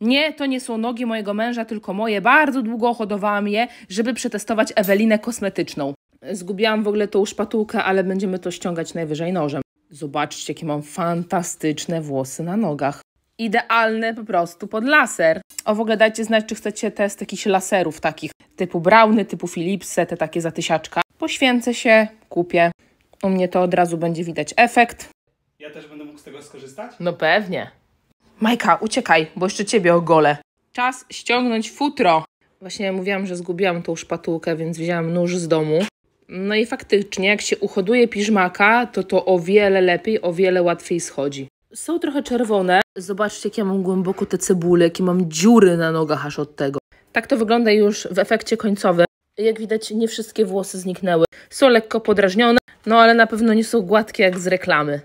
Nie, to nie są nogi mojego męża, tylko moje. Bardzo długo hodowałam je, żeby przetestować Ewelinę kosmetyczną. Zgubiłam w ogóle tą szpatułkę, ale będziemy to ściągać najwyżej nożem. Zobaczcie, jakie mam fantastyczne włosy na nogach. Idealne po prostu pod laser. O, w ogóle dajcie znać, czy chcecie test jakichś laserów takich, typu Browny, typu Philipse, te takie zatysiaczka. Poświęcę się, kupię. U mnie to od razu będzie widać efekt. Ja też będę mógł z tego skorzystać? No pewnie. Majka, uciekaj, bo jeszcze ciebie ogolę. Czas ściągnąć futro. Właśnie mówiłam, że zgubiłam tą szpatułkę, więc wzięłam nóż z domu. No i faktycznie, jak się uhoduje piżmaka, to to o wiele lepiej, o wiele łatwiej schodzi. Są trochę czerwone. Zobaczcie, jakie mam głęboko te cebule, jakie mam dziury na nogach aż od tego. Tak to wygląda już w efekcie końcowym. Jak widać, nie wszystkie włosy zniknęły. Są lekko podrażnione, no ale na pewno nie są gładkie jak z reklamy.